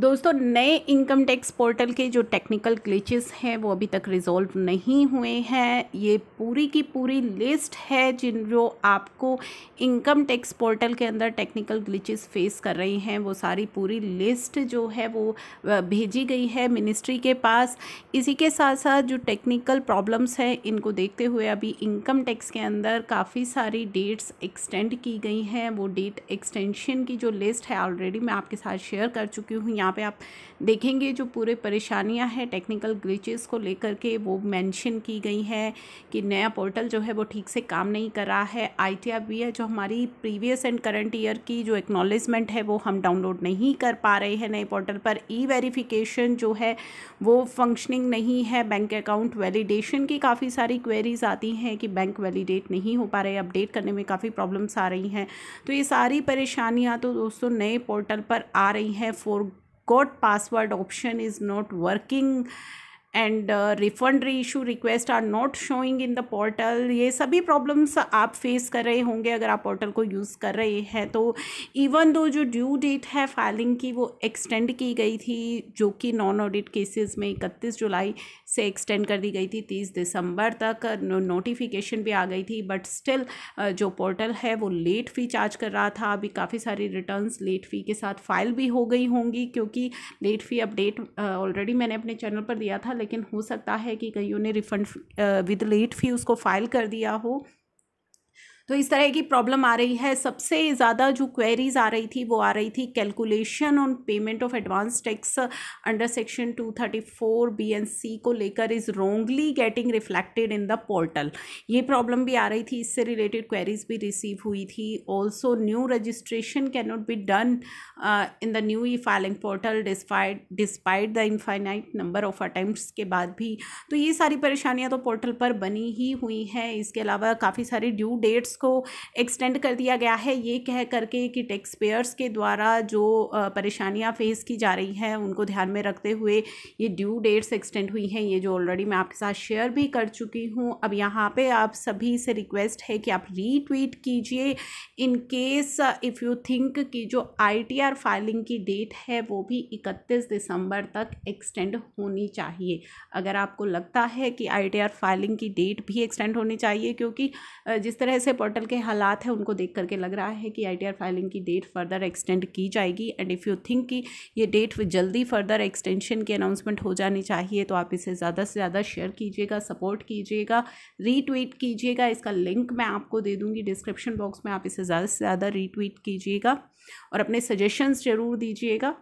दोस्तों नए income tax portal के जो टेक्निकल ग्लिचेस हैं वो अभी तक रिज़ोल्व नहीं हुए हैं ये पूरी की पूरी लिस्ट है जिन जो आपको इनकम टैक्स पोर्टल के अंदर टेक्निकल ग्लिचेस फेस कर रही हैं वो सारी पूरी लिस्ट जो है वो भेजी गई है मिनिस्ट्री के पास इसी के साथ साथ जो टेक्निकल प्रॉब्लम्स हैं इनको देखते हुए अभी इनकम टैक्स के अंदर काफ़ी सारी डेट्स एक्सटेंड की गई हैं वो डेट एक्सटेंशन की जो लिस्ट है ऑलरेडी मैं आपके साथ शेयर कर चुकी हूँ यहाँ यहाँ पे आप देखेंगे जो पूरे परेशानियाँ हैं टेक्निकल ग्लिचेस को लेकर के वो मेंशन की गई हैं कि नया पोर्टल जो है वो ठीक से काम नहीं कर रहा है आई भी है जो हमारी प्रीवियस एंड करंट ईयर की जो एक्नॉलेजमेंट है वो हम डाउनलोड नहीं कर पा रहे हैं नए पोर्टल पर ई वेरिफिकेशन जो है वो फंक्शनिंग नहीं है बैंक अकाउंट वैलिडेशन की काफ़ी सारी क्वेरीज आती हैं कि बैंक वैलिडेट नहीं हो पा रहे अपडेट करने में काफ़ी प्रॉब्लम्स आ रही हैं तो ये सारी परेशानियाँ तो दोस्तों नए पोर्टल पर आ रही हैं got password option is not working and refund refund issue request are not showing in the portal ये सभी प्रॉब्लम्स आप फेस कर रहे होंगे अगर आप पोर्टल को यूज़ कर रहे हैं तो इवन दो जो ड्यू डेट है filing की वो एक्सटेंड की गई थी जो कि नॉन ऑडिट cases में इकतीस जुलाई से एक्सटेंड कर दी गई थी तीस दिसंबर तक नोटिफिकेशन भी आ गई थी बट स्टिल जो पोर्टल है वो लेट फ़ी चार्ज कर रहा था अभी काफ़ी सारी रिटर्न्स लेट फ़ी के साथ फाइल भी हो गई होंगी क्योंकि लेट फ़ी अपडेट ऑलरेडी मैंने अपने चैनल पर दिया था लेकिन हो सकता है कि कईयों ने रिफ़ंड विद लेट फ़ी उसको फ़ाइल कर दिया हो तो इस तरह की प्रॉब्लम आ रही है सबसे ज़्यादा जो क्वेरीज आ रही थी वो आ रही थी calculation on payment of advance tax under section two thirty four B and C को लेकर is wrongly getting reflected in the portal ये प्रॉब्लम भी आ रही थी इससे रिलेटेड क्वेरीज भी रिसीव हुई थी also new registration can not be done in the new e filing portal despite despite the infinite number of attempt के बाद भी तो ये सारी परेशानियाँ तो पोर्टल पर बनी ही हुई हैं इसके अलावा काफ़ी सारी ड्यू डेट्स को एक्सटेंड कर दिया गया है ये कह करके कि टैक्स पेयर्स के द्वारा जो परेशानियां फेस की जा रही हैं उनको ध्यान में रखते हुए ये ड्यू डेट्स एक्सटेंड हुई हैं ये जो ऑलरेडी मैं आपके साथ शेयर भी कर चुकी हूँ अब यहाँ पर आप सभी से रिक्वेस्ट है कि आप रीट्वीट कीजिए in case if you think कि जो आई फाइलिंग की डेट है वो भी इकतीस दिसंबर तक एक्सटेंड होनी चाहिए अगर आपको लगता है कि आई फाइलिंग की डेट भी एक्सटेंड होनी चाहिए क्योंकि जिस तरह से पोर्टल के हालात हैं उनको देख करके लग रहा है कि आई फाइलिंग की डेट फर्दर एक्सटेंड की जाएगी एंड इफ़ यू थिंक कि ये डेट जल्दी फर्दर एक्सटेंशन की अनाउंसमेंट हो जानी चाहिए तो आप इसे ज़्यादा से ज़्यादा शेयर कीजिएगा सपोर्ट कीजिएगा रीट्वीट कीजिएगा इसका लिंक मैं आपको दे दूँगी डिस्क्रिप्शन बॉक्स में आप इसे ज़्यादा से ज़्यादा रीट्वीट कीजिएगा और अपने सजेशंस ज़रूर दीजिएगा